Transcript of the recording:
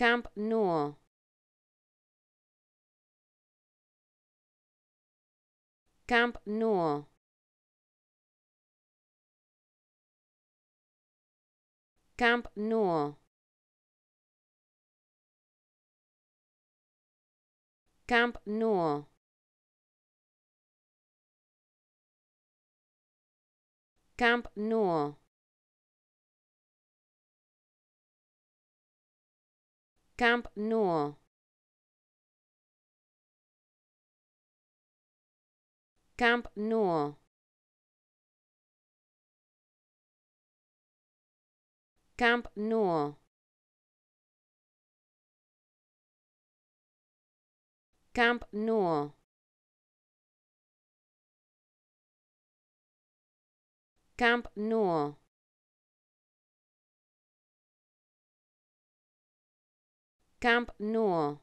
Camp Nou. Camp Nou. Camp Nou. Camp Nou. Camp Nou. Camp Nuo. Camp Nuo. Camp Nuo. Camp Nuo. Camp Nuo. Camp Noor